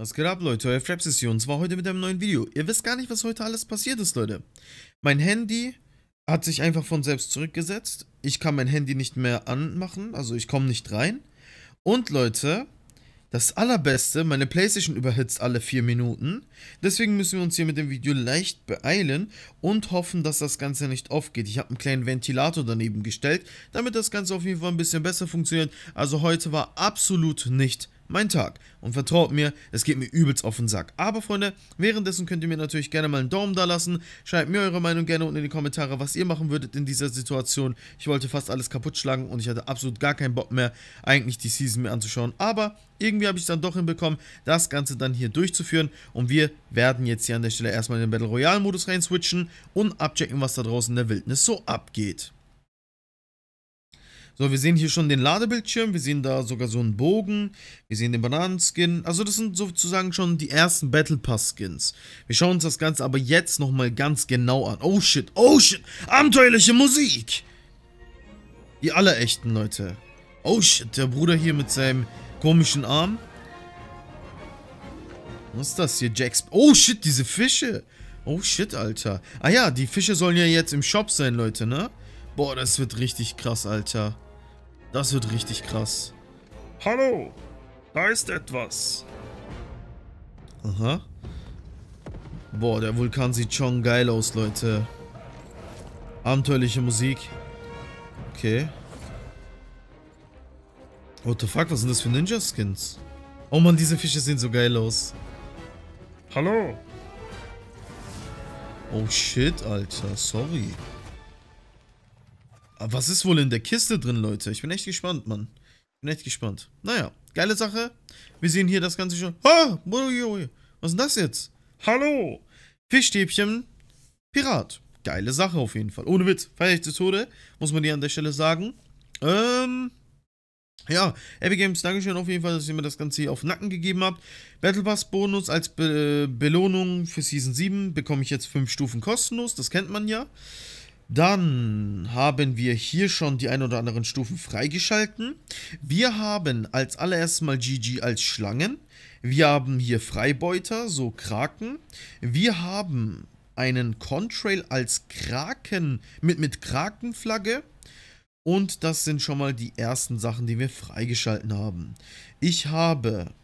Was geht ab, Leute? Euer hier Und zwar heute mit einem neuen Video. Ihr wisst gar nicht, was heute alles passiert ist, Leute. Mein Handy hat sich einfach von selbst zurückgesetzt. Ich kann mein Handy nicht mehr anmachen, also ich komme nicht rein. Und, Leute, das Allerbeste, meine Playstation überhitzt alle vier Minuten. Deswegen müssen wir uns hier mit dem Video leicht beeilen und hoffen, dass das Ganze nicht aufgeht. Ich habe einen kleinen Ventilator daneben gestellt, damit das Ganze auf jeden Fall ein bisschen besser funktioniert. Also heute war absolut nicht mein Tag. Und vertraut mir, es geht mir übelst auf den Sack. Aber Freunde, währenddessen könnt ihr mir natürlich gerne mal einen Daumen da lassen. Schreibt mir eure Meinung gerne unten in die Kommentare, was ihr machen würdet in dieser Situation. Ich wollte fast alles kaputt schlagen und ich hatte absolut gar keinen Bock mehr, eigentlich die Season mir anzuschauen. Aber irgendwie habe ich es dann doch hinbekommen, das Ganze dann hier durchzuführen. Und wir werden jetzt hier an der Stelle erstmal in den Battle Royale Modus rein switchen und abchecken, was da draußen in der Wildnis so abgeht. So, wir sehen hier schon den Ladebildschirm, wir sehen da sogar so einen Bogen, wir sehen den Bananenskin. Also das sind sozusagen schon die ersten Battle Pass Skins. Wir schauen uns das Ganze aber jetzt nochmal ganz genau an. Oh shit, oh shit, abenteuerliche Musik! Die aller echten Leute. Oh shit, der Bruder hier mit seinem komischen Arm. Was ist das hier, Jacks? Oh shit, diese Fische! Oh shit, Alter. Ah ja, die Fische sollen ja jetzt im Shop sein, Leute, ne? Boah, das wird richtig krass, Alter. Das wird richtig krass. Hallo, da ist etwas. Aha. Boah, der Vulkan sieht schon geil aus, Leute. Abenteuerliche Musik. Okay. What the fuck, was sind das für Ninja-Skins? Oh man, diese Fische sehen so geil aus. Hallo. Oh shit, Alter, sorry. Aber was ist wohl in der Kiste drin, Leute? Ich bin echt gespannt, Mann. Ich bin echt gespannt. Naja, geile Sache. Wir sehen hier das Ganze schon. Ah, was ist denn das jetzt? Hallo! Fischstäbchen, Pirat. Geile Sache auf jeden Fall. Ohne Witz, feier ich zu Tode, muss man dir an der Stelle sagen. Ähm, ja, Epic Games, Dankeschön auf jeden Fall, dass ihr mir das Ganze hier auf den Nacken gegeben habt. Battle Pass Bonus als Be äh, Belohnung für Season 7 bekomme ich jetzt 5 Stufen kostenlos, das kennt man ja. Dann haben wir hier schon die ein oder anderen Stufen freigeschalten. Wir haben als allererstes mal GG als Schlangen. Wir haben hier Freibeuter, so Kraken. Wir haben einen Contrail als Kraken mit, mit Krakenflagge. Und das sind schon mal die ersten Sachen, die wir freigeschalten haben. Ich habe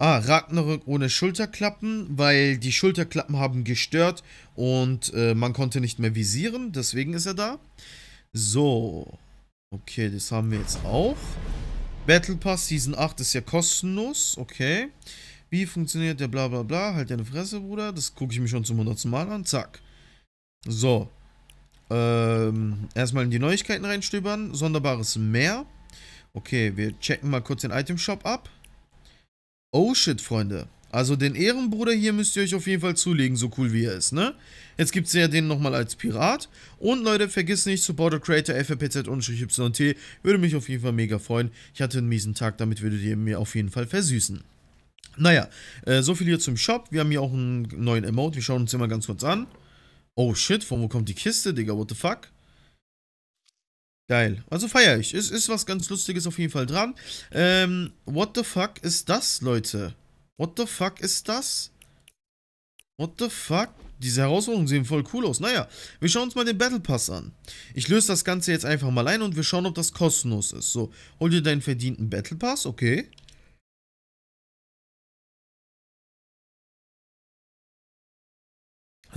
Ah, Ragnarök ohne Schulterklappen, weil die Schulterklappen haben gestört und äh, man konnte nicht mehr visieren, deswegen ist er da. So. Okay, das haben wir jetzt auch. Battle Pass Season 8 ist ja kostenlos, okay. Wie funktioniert der bla bla bla? Halt deine Fresse, Bruder. Das gucke ich mir schon zum hundertsten Mal an. Zack. So. Ähm, erstmal in die Neuigkeiten reinstöbern. Sonderbares Meer. Okay, wir checken mal kurz den Itemshop ab. Oh shit, Freunde. Also den Ehrenbruder hier müsst ihr euch auf jeden Fall zulegen, so cool wie er ist, ne? Jetzt gibt's ja den nochmal als Pirat. Und Leute, vergiss nicht, Support the Creator, FRPZ und YT. Würde mich auf jeden Fall mega freuen. Ich hatte einen miesen Tag, damit würdet ihr mir auf jeden Fall versüßen. Naja, äh, so viel hier zum Shop. Wir haben hier auch einen neuen Emote. Wir schauen uns den mal ganz kurz an. Oh shit, von wo kommt die Kiste, Digga? What the fuck? Geil. Also feier ich. Es ist was ganz Lustiges auf jeden Fall dran. Ähm, what the fuck ist das, Leute? What the fuck ist das? What the fuck? Diese Herausforderungen sehen voll cool aus. Naja, wir schauen uns mal den Battle Pass an. Ich löse das Ganze jetzt einfach mal ein und wir schauen, ob das kostenlos ist. So, hol dir deinen verdienten Battle Pass, okay.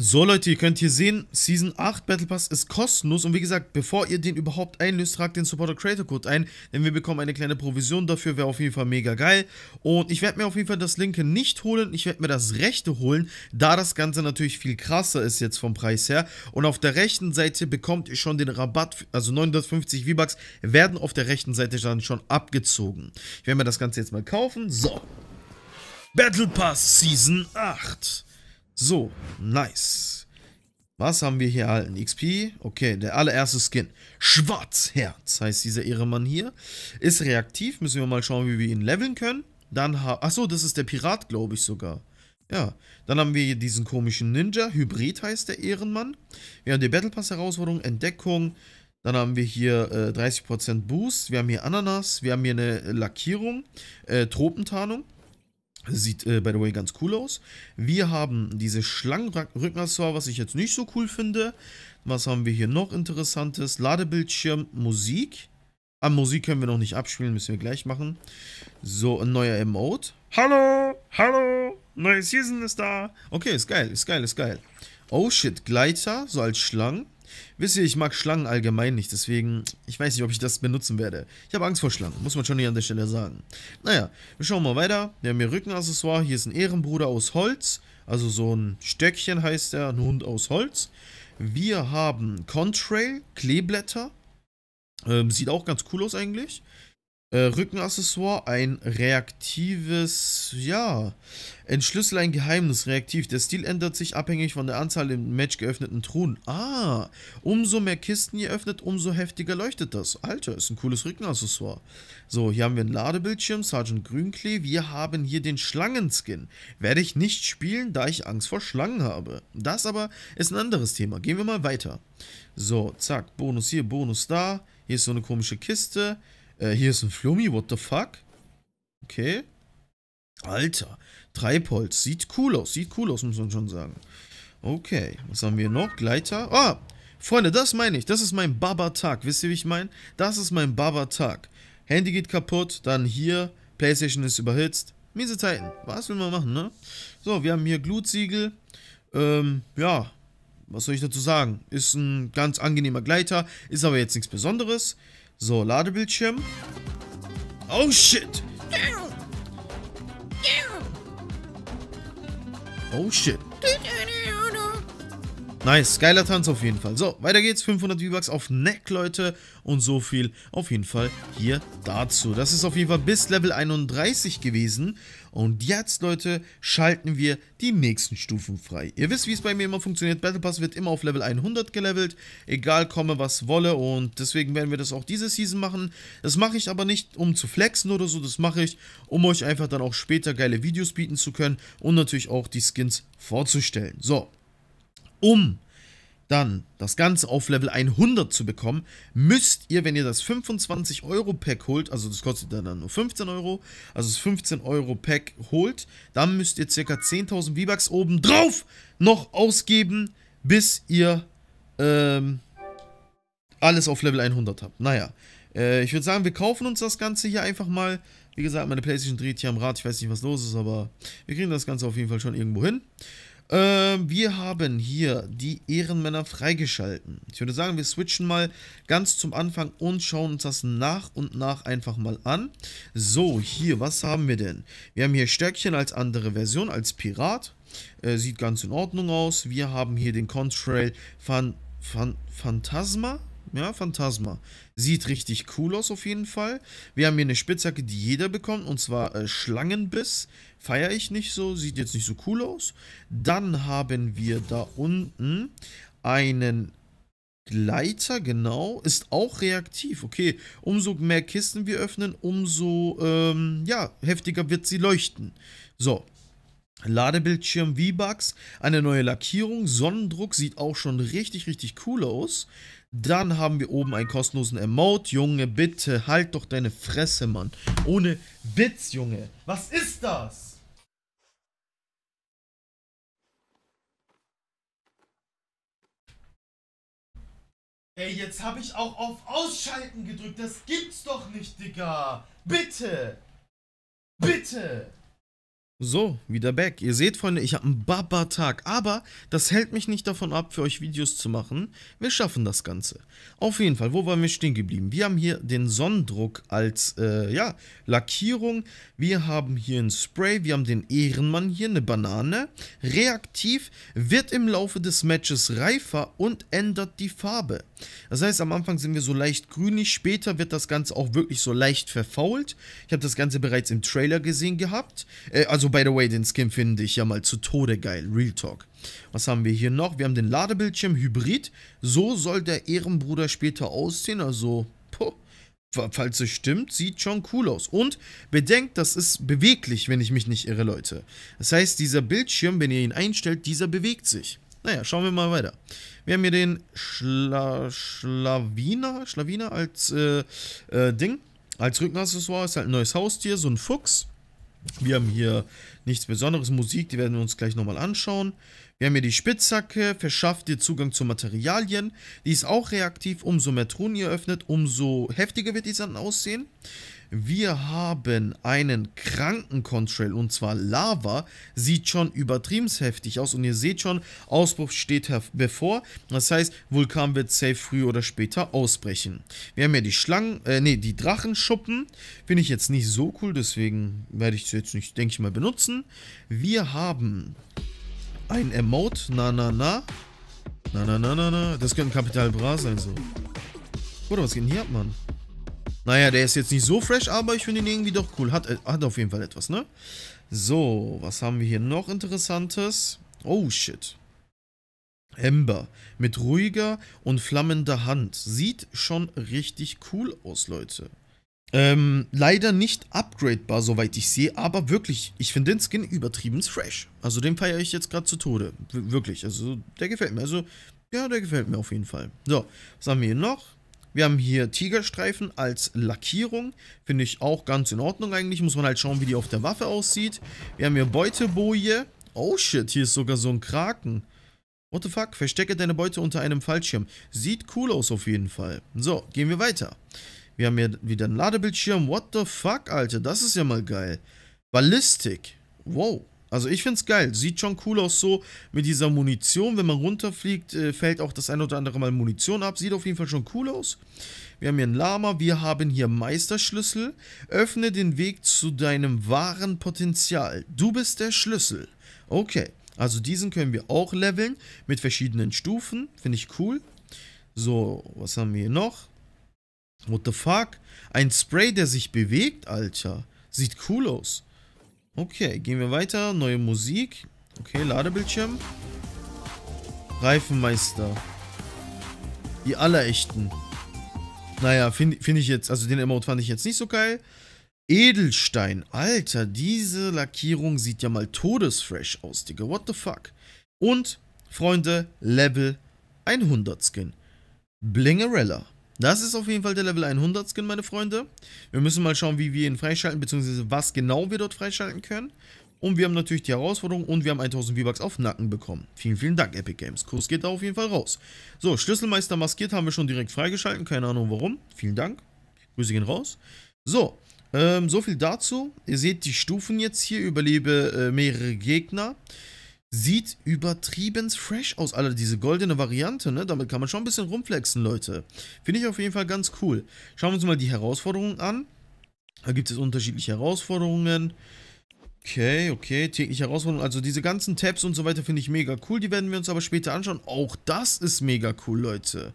So Leute, ihr könnt hier sehen, Season 8 Battle Pass ist kostenlos und wie gesagt, bevor ihr den überhaupt einlöst, tragt den Supporter Creator Code ein, denn wir bekommen eine kleine Provision dafür, wäre auf jeden Fall mega geil und ich werde mir auf jeden Fall das linke nicht holen, ich werde mir das rechte holen, da das Ganze natürlich viel krasser ist jetzt vom Preis her und auf der rechten Seite bekommt ihr schon den Rabatt, also 950 V-Bucks werden auf der rechten Seite dann schon abgezogen. Ich werde mir das Ganze jetzt mal kaufen, so. Battle Pass Season 8 so, nice. Was haben wir hier erhalten? XP? Okay, der allererste Skin. Schwarzherz heißt dieser Ehremann hier. Ist reaktiv. Müssen wir mal schauen, wie wir ihn leveln können. Dann haben... Achso, das ist der Pirat, glaube ich sogar. Ja, dann haben wir hier diesen komischen Ninja. Hybrid heißt der Ehrenmann. Wir haben die Battle Pass Herausforderung, Entdeckung. Dann haben wir hier äh, 30% Boost. Wir haben hier Ananas. Wir haben hier eine Lackierung. Äh, Tropentarnung. Sieht, äh, by the way, ganz cool aus. Wir haben diese Schlangenrückenaccessoire, was ich jetzt nicht so cool finde. Was haben wir hier noch Interessantes? Ladebildschirm, Musik. Ah, Musik können wir noch nicht abspielen, müssen wir gleich machen. So, ein neuer Emote. Hallo, hallo, neue Season ist da. Okay, ist geil, ist geil, ist geil. Oh shit, Gleiter, so als Schlangen. Wisst ihr, ich mag Schlangen allgemein nicht, deswegen, ich weiß nicht, ob ich das benutzen werde. Ich habe Angst vor Schlangen, muss man schon hier an der Stelle sagen. Naja, wir schauen mal weiter. Wir haben hier Rückenaccessoire, hier ist ein Ehrenbruder aus Holz, also so ein Stöckchen heißt der, ein Hund aus Holz. Wir haben Contrail, Kleeblätter, ähm, sieht auch ganz cool aus eigentlich. Äh, Rückenaccessoire, ein reaktives, ja, entschlüssel ein Geheimnis, reaktiv. Der Stil ändert sich abhängig von der Anzahl im Match geöffneten Truhen. Ah, umso mehr Kisten ihr öffnet, umso heftiger leuchtet das. Alter, ist ein cooles Rückenaccessoire. So, hier haben wir einen Ladebildschirm, Sergeant Grünklee. Wir haben hier den Schlangenskin. Werde ich nicht spielen, da ich Angst vor Schlangen habe. Das aber ist ein anderes Thema. Gehen wir mal weiter. So, zack, Bonus hier, Bonus da. Hier ist so eine komische Kiste. Äh, hier ist ein Flummi, what the fuck? Okay. Alter, Treibholz. Sieht cool aus, sieht cool aus, muss man schon sagen. Okay, was haben wir noch? Gleiter. Ah, Freunde, das meine ich. Das ist mein Baba-Tag. Wisst ihr, wie ich meine? Das ist mein Baba-Tag. Handy geht kaputt, dann hier. Playstation ist überhitzt. Miese Zeiten. Was will man machen, ne? So, wir haben hier Glutsiegel. Ähm, ja, was soll ich dazu sagen? Ist ein ganz angenehmer Gleiter, ist aber jetzt nichts Besonderes. So, Ladebildschirm. Oh, shit! Oh, shit! Nice, geiler Tanz auf jeden Fall. So, weiter geht's. 500 V-Bucks auf Neck, Leute. Und so viel auf jeden Fall hier dazu. Das ist auf jeden Fall bis Level 31 gewesen. Und jetzt, Leute, schalten wir die nächsten Stufen frei. Ihr wisst, wie es bei mir immer funktioniert. Battle Pass wird immer auf Level 100 gelevelt. Egal, komme, was wolle. Und deswegen werden wir das auch diese Season machen. Das mache ich aber nicht, um zu flexen oder so. Das mache ich, um euch einfach dann auch später geile Videos bieten zu können. Und natürlich auch die Skins vorzustellen. So, um dann das Ganze auf Level 100 zu bekommen, müsst ihr, wenn ihr das 25 Euro Pack holt, also das kostet dann nur 15 Euro, also das 15 Euro Pack holt, dann müsst ihr ca. 10.000 V-Bucks obendrauf noch ausgeben, bis ihr ähm, alles auf Level 100 habt. Naja, äh, ich würde sagen, wir kaufen uns das Ganze hier einfach mal. Wie gesagt, meine Playstation dreht hier am Rad, ich weiß nicht, was los ist, aber wir kriegen das Ganze auf jeden Fall schon irgendwo hin. Ähm, wir haben hier die Ehrenmänner freigeschalten. Ich würde sagen, wir switchen mal ganz zum Anfang und schauen uns das nach und nach einfach mal an. So, hier, was haben wir denn? Wir haben hier Stöckchen als andere Version, als Pirat. Äh, sieht ganz in Ordnung aus. Wir haben hier den Contrail Fan, Fan, Phantasma. Ja, Phantasma. Sieht richtig cool aus auf jeden Fall. Wir haben hier eine Spitzhacke, die jeder bekommt, und zwar äh, Schlangenbiss. Feiere ich nicht so, sieht jetzt nicht so cool aus. Dann haben wir da unten einen Gleiter, genau, ist auch reaktiv. Okay, umso mehr Kisten wir öffnen, umso ähm, ja, heftiger wird sie leuchten. So, Ladebildschirm V-Bucks, eine neue Lackierung, Sonnendruck sieht auch schon richtig, richtig cool aus. Dann haben wir oben einen kostenlosen Emote. Junge, bitte, halt doch deine Fresse, Mann. Ohne Witz, Junge. Was ist das? Ey, jetzt habe ich auch auf Ausschalten gedrückt. Das gibt's doch nicht, Digga. Bitte. Bitte. So, wieder back. Ihr seht, Freunde, ich habe einen Baba-Tag, aber das hält mich nicht davon ab, für euch Videos zu machen. Wir schaffen das Ganze. Auf jeden Fall, wo waren wir stehen geblieben? Wir haben hier den Sonnendruck als, äh, ja, Lackierung. Wir haben hier ein Spray, wir haben den Ehrenmann hier, eine Banane. Reaktiv wird im Laufe des Matches reifer und ändert die Farbe. Das heißt, am Anfang sind wir so leicht grünlich, später wird das Ganze auch wirklich so leicht verfault. Ich habe das Ganze bereits im Trailer gesehen gehabt, äh, also by the way, den Skin finde ich ja mal zu Tode geil. Real Talk. Was haben wir hier noch? Wir haben den Ladebildschirm Hybrid. So soll der Ehrenbruder später aussehen. Also, puh, falls es stimmt, sieht schon cool aus. Und bedenkt, das ist beweglich, wenn ich mich nicht irre, Leute. Das heißt, dieser Bildschirm, wenn ihr ihn einstellt, dieser bewegt sich. Naja, schauen wir mal weiter. Wir haben hier den Schla Schlawiner, Schlawiner als äh, äh, Ding. Als Rückenaccessoire ist halt ein neues Haustier, so ein Fuchs. Wir haben hier nichts Besonderes. Musik, die werden wir uns gleich nochmal anschauen. Wir haben hier die Spitzhacke, verschafft dir Zugang zu Materialien. Die ist auch reaktiv. Umso mehr Truhen ihr öffnet, umso heftiger wird die Sand aussehen. Wir haben einen kranken Contrail und zwar Lava. Sieht schon übertrieben heftig aus und ihr seht schon, Ausbruch steht bevor. Das heißt, Vulkan wird safe früh oder später ausbrechen. Wir haben ja die Schlangen, äh, nee, die Drachenschuppen. Finde ich jetzt nicht so cool, deswegen werde ich sie jetzt nicht, denke ich mal, benutzen. Wir haben ein Emote, na na na. Na na na na na. Das könnte ein Kapital Bra sein, so. Oder was geht denn hier ab, Mann? Naja, der ist jetzt nicht so fresh, aber ich finde ihn irgendwie doch cool. Hat, äh, hat auf jeden Fall etwas, ne? So, was haben wir hier noch Interessantes? Oh, shit. Ember mit ruhiger und flammender Hand. Sieht schon richtig cool aus, Leute. Ähm, leider nicht upgradebar, soweit ich sehe, aber wirklich, ich finde den Skin übertrieben fresh. Also den feiere ich jetzt gerade zu Tode. W wirklich, also der gefällt mir. Also, ja, der gefällt mir auf jeden Fall. So, was haben wir hier noch? Wir haben hier Tigerstreifen als Lackierung. Finde ich auch ganz in Ordnung eigentlich. Muss man halt schauen, wie die auf der Waffe aussieht. Wir haben hier Beuteboje. Oh shit, hier ist sogar so ein Kraken. What the fuck? Verstecke deine Beute unter einem Fallschirm. Sieht cool aus auf jeden Fall. So, gehen wir weiter. Wir haben hier wieder einen Ladebildschirm. What the fuck, Alter? Das ist ja mal geil. Ballistik. Wow. Also ich finde es geil. Sieht schon cool aus so mit dieser Munition. Wenn man runterfliegt, äh, fällt auch das ein oder andere Mal Munition ab. Sieht auf jeden Fall schon cool aus. Wir haben hier einen Lama, wir haben hier Meisterschlüssel. Öffne den Weg zu deinem wahren Potenzial. Du bist der Schlüssel. Okay, also diesen können wir auch leveln mit verschiedenen Stufen. Finde ich cool. So, was haben wir hier noch? What the fuck? Ein Spray, der sich bewegt, Alter. Sieht cool aus. Okay, gehen wir weiter. Neue Musik. Okay, Ladebildschirm. Reifenmeister. Die allerechten. Naja, finde find ich jetzt, also den Emote fand ich jetzt nicht so geil. Edelstein. Alter, diese Lackierung sieht ja mal todesfresh aus, Digga. What the fuck? Und, Freunde, Level 100 Skin. Blingerella. Das ist auf jeden Fall der Level 100 Skin, meine Freunde. Wir müssen mal schauen, wie wir ihn freischalten, beziehungsweise was genau wir dort freischalten können. Und wir haben natürlich die Herausforderung und wir haben 1000 V-Bucks auf Nacken bekommen. Vielen, vielen Dank, Epic Games. Kurs geht da auf jeden Fall raus. So, Schlüsselmeister maskiert haben wir schon direkt freigeschalten. Keine Ahnung warum. Vielen Dank. Grüße gehen raus. So, ähm, so viel dazu. Ihr seht die Stufen jetzt hier. Überlebe äh, mehrere Gegner. Sieht übertrieben fresh aus, Alter. Diese goldene Variante, ne? Damit kann man schon ein bisschen rumflexen, Leute. Finde ich auf jeden Fall ganz cool. Schauen wir uns mal die Herausforderungen an. Da gibt es unterschiedliche Herausforderungen. Okay, okay, tägliche Herausforderungen. Also diese ganzen Tabs und so weiter finde ich mega cool. Die werden wir uns aber später anschauen. Auch das ist mega cool, Leute.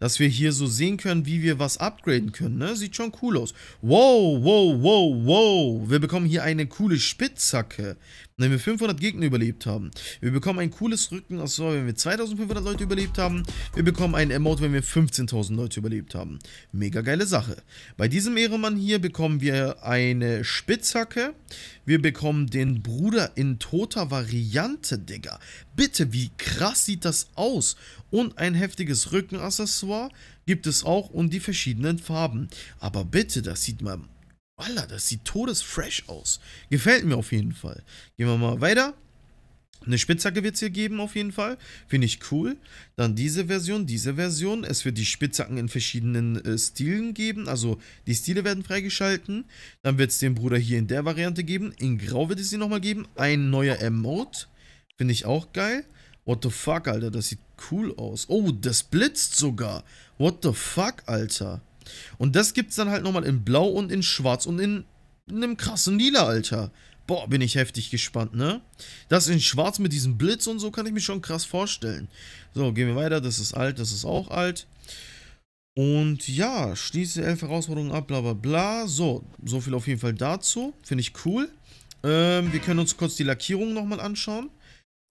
Dass wir hier so sehen können, wie wir was upgraden können, ne? Sieht schon cool aus. Wow, wow, wow, wow. Wir bekommen hier eine coole Spitzhacke. Wenn wir 500 Gegner überlebt haben, wir bekommen ein cooles Rücken, also wenn wir 2500 Leute überlebt haben, wir bekommen ein Emote, wenn wir 15.000 Leute überlebt haben. Mega geile Sache. Bei diesem Ehremann hier bekommen wir eine Spitzhacke, wir bekommen den Bruder in toter Variante, Digga. Bitte, wie krass sieht das aus? Und ein heftiges Rückenaccessoire gibt es auch und die verschiedenen Farben. Aber bitte, das sieht man Alter, das sieht todesfresh aus. Gefällt mir auf jeden Fall. Gehen wir mal weiter. Eine Spitzhacke wird es hier geben auf jeden Fall. Finde ich cool. Dann diese Version, diese Version. Es wird die Spitzhacken in verschiedenen äh, Stilen geben. Also die Stile werden freigeschalten. Dann wird es den Bruder hier in der Variante geben. In Grau wird es sie nochmal geben. Ein neuer Emote. Finde ich auch geil. What the fuck, Alter. Das sieht cool aus. Oh, das blitzt sogar. What the fuck, Alter. Und das gibt's dann halt nochmal in Blau und in Schwarz und in, einem krassen Lila, Alter. Boah, bin ich heftig gespannt, ne? Das in Schwarz mit diesem Blitz und so kann ich mir schon krass vorstellen. So, gehen wir weiter. Das ist alt, das ist auch alt. Und ja, schließe elf Herausforderungen ab, bla bla bla. So, so viel auf jeden Fall dazu. Finde ich cool. Ähm, wir können uns kurz die Lackierung nochmal anschauen.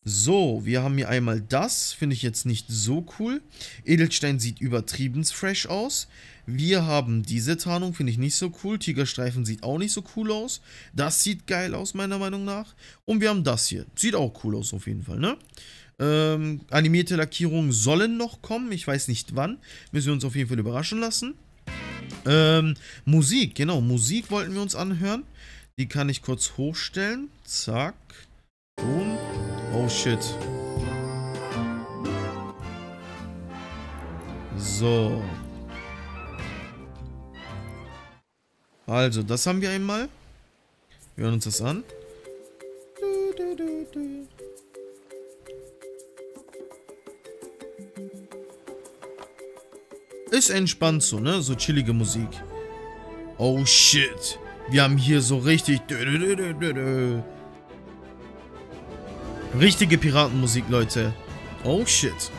So, wir haben hier einmal das, finde ich jetzt nicht so cool. Edelstein sieht übertrieben fresh aus. Wir haben diese Tarnung, finde ich nicht so cool. Tigerstreifen sieht auch nicht so cool aus. Das sieht geil aus, meiner Meinung nach. Und wir haben das hier. Sieht auch cool aus auf jeden Fall, ne? Ähm, animierte Lackierungen sollen noch kommen. Ich weiß nicht wann. Müssen wir uns auf jeden Fall überraschen lassen. Ähm, Musik, genau. Musik wollten wir uns anhören. Die kann ich kurz hochstellen. Zack. Und... Oh shit. So. Also, das haben wir einmal. Wir hören uns das an. Ist entspannt so, ne? So chillige Musik. Oh shit. Wir haben hier so richtig... Richtige Piratenmusik, Leute. Oh, shit.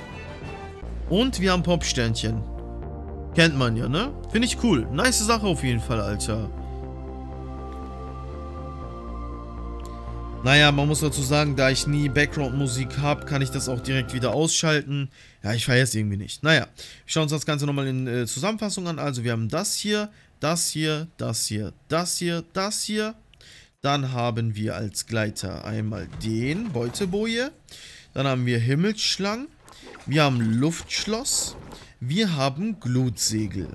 Und wir haben Popsternchen. Kennt man ja, ne? Finde ich cool. Nice Sache auf jeden Fall, Alter. Naja, man muss dazu sagen, da ich nie Background-Musik habe, kann ich das auch direkt wieder ausschalten. Ja, ich vergesse irgendwie nicht. Naja, wir schauen uns das Ganze nochmal in äh, Zusammenfassung an. Also, wir haben das hier, das hier, das hier, das hier, das hier, dann haben wir als Gleiter einmal den Beuteboje. Dann haben wir Himmelsschlang. Wir haben Luftschloss. Wir haben Glutsegel.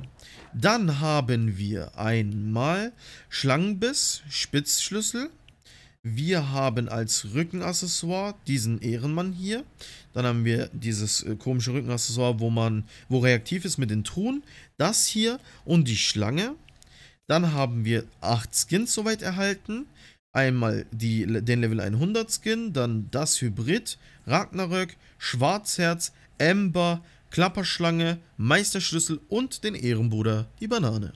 Dann haben wir einmal Schlangenbiss, Spitzschlüssel. Wir haben als Rückenaccessoire diesen Ehrenmann hier. Dann haben wir dieses äh, komische Rückenaccessoire, wo man, wo reaktiv ist mit den Truhen. Das hier und die Schlange. Dann haben wir 8 Skins soweit erhalten einmal die, den Level 100 Skin, dann das Hybrid, Ragnarök, Schwarzherz, Ember, Klapperschlange, Meisterschlüssel und den Ehrenbruder, die Banane.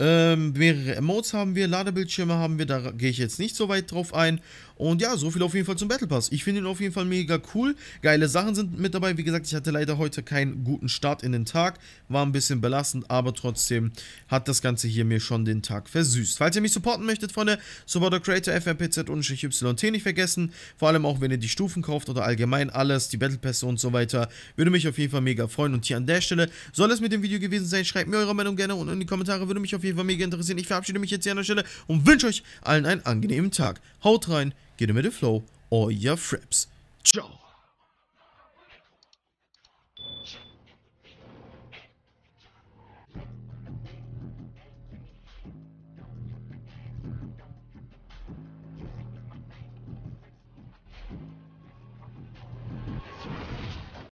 Ähm, mehrere Emotes haben wir, Ladebildschirme haben wir, da gehe ich jetzt nicht so weit drauf ein. Und ja, so viel auf jeden Fall zum Battle Pass. Ich finde ihn auf jeden Fall mega cool. Geile Sachen sind mit dabei. Wie gesagt, ich hatte leider heute keinen guten Start in den Tag. War ein bisschen belastend, aber trotzdem hat das Ganze hier mir schon den Tag versüßt. Falls ihr mich supporten möchtet, Freunde, Supporter Creator FMPZ und YT nicht vergessen. Vor allem auch, wenn ihr die Stufen kauft oder allgemein alles, die Battle Pässe und so weiter. Würde mich auf jeden Fall mega freuen. Und hier an der Stelle soll es mit dem Video gewesen sein. Schreibt mir eure Meinung gerne unten in die Kommentare. Würde mich auf jeden Fall mega interessieren. Ich verabschiede mich jetzt hier an der Stelle und wünsche euch allen einen angenehmen Tag. Haut rein. Get a at a flow or your frips. Ciao.